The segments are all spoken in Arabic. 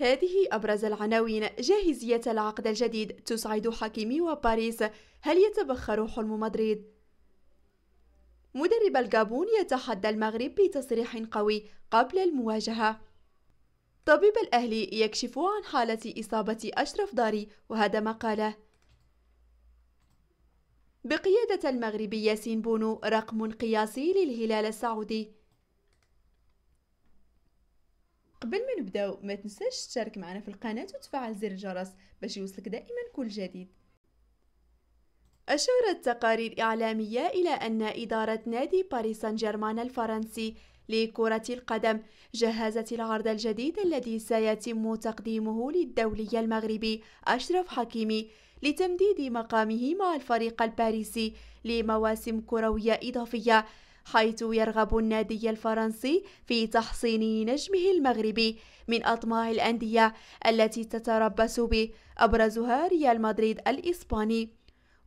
هذه أبرز العناوين جاهزية العقد الجديد تسعد حكيمي وباريس هل يتبخر حلم مدريد؟ مدرب الجابون يتحدى المغرب بتصريح قوي قبل المواجهة طبيب الأهلي يكشف عن حالة إصابة أشرف داري وهذا ما قاله بقيادة المغربي ياسين بونو رقم قياسي للهلال السعودي قبل ما نبداو ما تنساش تشارك معنا في القناة وتفعل زر الجرس باش يوصلك دائما كل جديد أشارت تقارير إعلامية إلى أن إدارة نادي باريس سان جيرمان الفرنسي لكرة القدم جهزت العرض الجديد الذي سيتم تقديمه للدولي المغربي أشرف حكيمي لتمديد مقامه مع الفريق الباريسي لمواسم كروية إضافية حيث يرغب النادي الفرنسي في تحصين نجمه المغربي من أطماع الأندية التي تتربص به أبرزها ريال مدريد الإسباني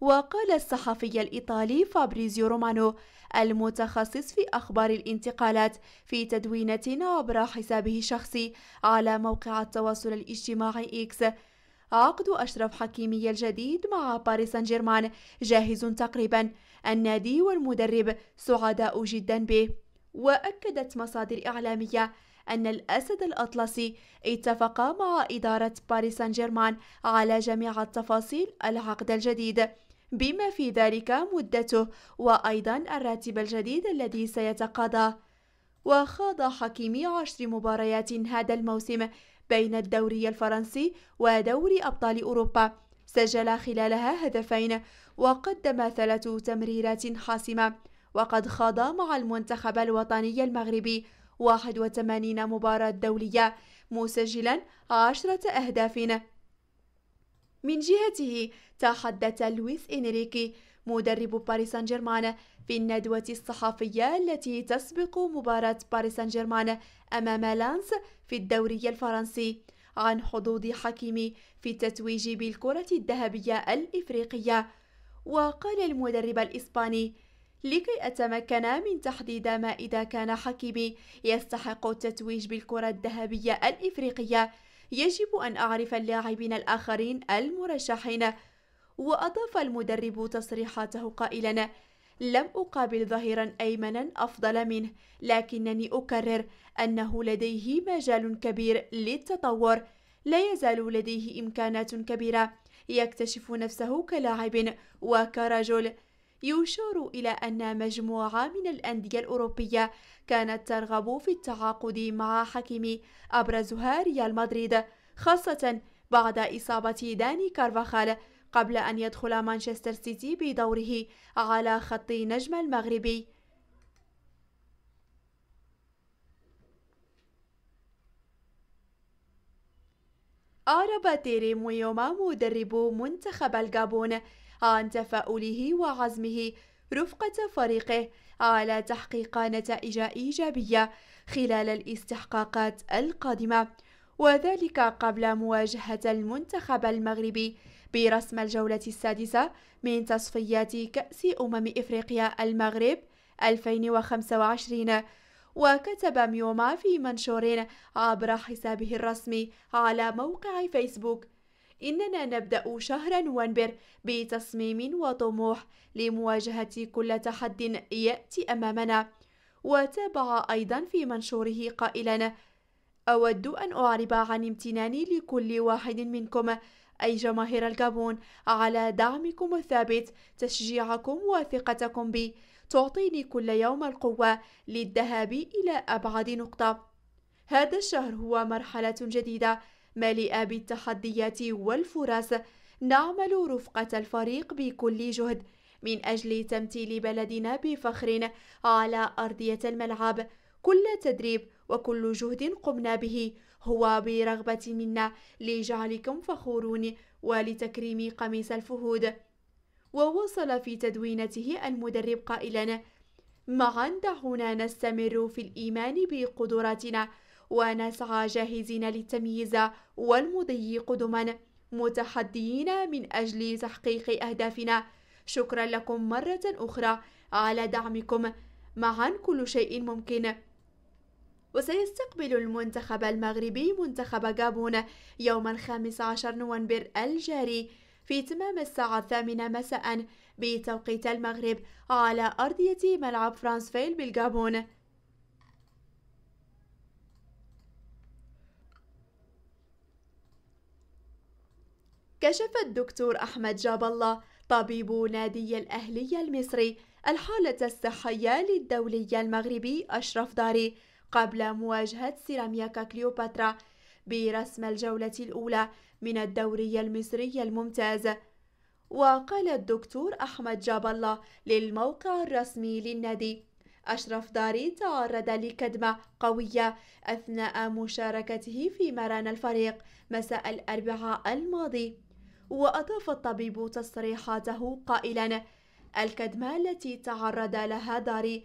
وقال الصحفي الإيطالي فابريزيو رومانو المتخصص في أخبار الانتقالات في تدوينة عبر حسابه الشخصي على موقع التواصل الاجتماعي إكس عقد أشرف حكيمي الجديد مع باريس سان جيرمان جاهز تقريبا النادي والمدرب سعداء جدا به وأكدت مصادر إعلامية أن الأسد الأطلسي اتفق مع إدارة باريس سان جيرمان على جميع التفاصيل العقد الجديد بما في ذلك مدته وأيضا الراتب الجديد الذي سيتقاضاه وخاض حكيمي عشر مباريات هذا الموسم بين الدوري الفرنسي ودوري أبطال أوروبا سجل خلالها هدفين وقدم ثلاث تمريرات حاسمة وقد خاض مع المنتخب الوطني المغربي 81 مباراة دولية مسجلا عشرة أهداف من جهته تحدث لويس إنريكي مدرب باريس سان جيرمان في الندوة الصحفية التي تسبق مباراة باريس سان جيرمان أمام لانس في الدوري الفرنسي عن حظوظ حكيمي في التتويج بالكرة الذهبية الإفريقية وقال المدرب الإسباني لكي أتمكن من تحديد ما إذا كان حكيمي يستحق التتويج بالكرة الذهبية الإفريقية يجب أن أعرف اللاعبين الآخرين المرشحين وأضاف المدرب تصريحاته قائلا لم أقابل ظهيرا أيمنا أفضل منه لكنني أكرر أنه لديه مجال كبير للتطور لا يزال لديه إمكانات كبيرة يكتشف نفسه كلاعب وكرجل يشار إلى أن مجموعة من الأندية الأوروبية كانت ترغب في التعاقد مع حكيم أبرزها ريال مدريد خاصة بعد إصابة داني كارفاخال قبل أن يدخل مانشستر سيتي بدوره على خط نجم المغربي أعرب تيري مويوما مدرب منتخب الجابون عن تفاؤله وعزمه رفقة فريقه على تحقيق نتائج إيجابية خلال الاستحقاقات القادمة وذلك قبل مواجهة المنتخب المغربي برسم الجولة السادسة من تصفيات كأس أمم إفريقيا المغرب 2025 وكتب ميوما في منشور عبر حسابه الرسمي على موقع فيسبوك إننا نبدأ شهر نوفمبر بتصميم وطموح لمواجهة كل تحد يأتي أمامنا وتابع أيضا في منشوره قائلا أود أن أعرب عن امتناني لكل واحد منكم أي جماهير الجابون على دعمكم الثابت تشجيعكم وثقتكم بي تعطيني كل يوم القوة للذهاب إلى أبعد نقطة هذا الشهر هو مرحلة جديدة مليئة بالتحديات والفرص نعمل رفقة الفريق بكل جهد من أجل تمثيل بلدنا بفخر على أرضية الملعب كل تدريب وكل جهد قمنا به هو برغبة منا لجعلكم فخورون ولتكريم قميص الفهود ووصل في تدوينته المدرب قائلا معا دعونا نستمر في الإيمان بقدراتنا ونسعى جاهزين للتمييز والمضي قدما متحديين من أجل تحقيق أهدافنا شكرا لكم مرة أخرى على دعمكم معا كل شيء ممكن وسيستقبل المنتخب المغربي منتخب غابون يوم الخامس عشر نوفمبر الجاري في تمام الساعة الثامنة مساء بتوقيت المغرب على أرضية ملعب فرانسفيل بالغابون كشف الدكتور أحمد جاب الله طبيب نادي الأهلي المصري الحالة الصحية للدولي المغربي أشرف داري قبل مواجهة سيراميكا كليوباترا برسم الجولة الأولى من الدوري المصري الممتاز وقال الدكتور أحمد جاب الله للموقع الرسمي للنادي أشرف داري تعرض لكدمة قوية أثناء مشاركته في مران الفريق مساء الأربعاء الماضي وأضاف الطبيب تصريحاته قائلا الكدمة التي تعرض لها داري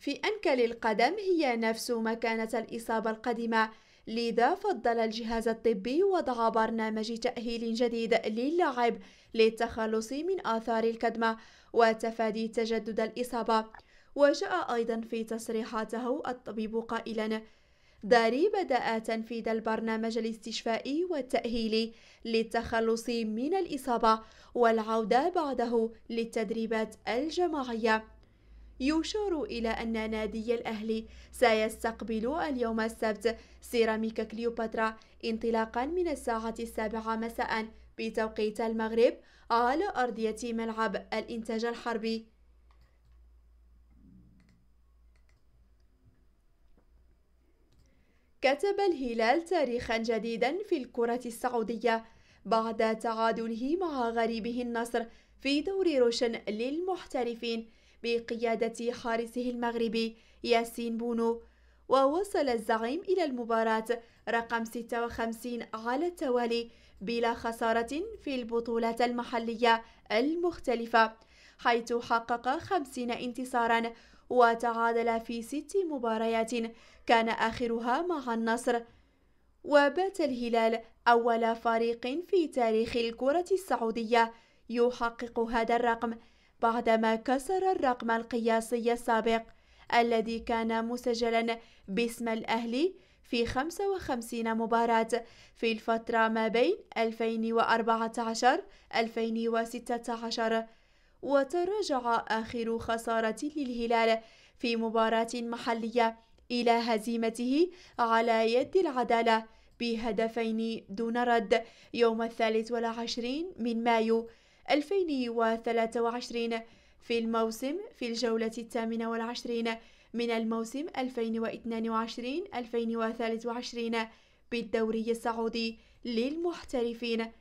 في أنكل القدم هي نفس مكانة الإصابة القديمة لذا فضل الجهاز الطبي وضع برنامج تأهيل جديد للاعب للتخلص من آثار الكدمة وتفادي تجدد الإصابة وجاء أيضا في تصريحاته الطبيب قائلا داري بدأ تنفيذ البرنامج الاستشفائي والتأهيلي للتخلص من الإصابة والعودة بعده للتدريبات الجماعية يشار إلى أن نادي الأهلي سيستقبل اليوم السبت سيراميكا كليوباترا انطلاقا من الساعة السابعة مساء بتوقيت المغرب على أرضية ملعب الإنتاج الحربي كتب الهلال تاريخا جديدا في الكرة السعودية بعد تعادله مع غريبه النصر في دور روشن للمحترفين بقيادة حارسه المغربي ياسين بونو ووصل الزعيم إلى المباراة رقم 56 على التوالي بلا خسارة في البطولات المحلية المختلفة حيث حقق 50 انتصارا وتعادل في ست مباريات كان آخرها مع النصر وبات الهلال أول فريق في تاريخ الكرة السعودية يحقق هذا الرقم بعدما كسر الرقم القياسي السابق الذي كان مسجلا باسم الأهلي في 55 مباراة في الفترة ما بين 2014 2016 وتراجع آخر خسارة للهلال في مباراة محلية إلى هزيمته على يد العدالة بهدفين دون رد يوم الثالث والعشرين من مايو 2023 في الموسم في الجولة الثامنة والعشرين من الموسم 2022-2023 بالدوري السعودي للمحترفين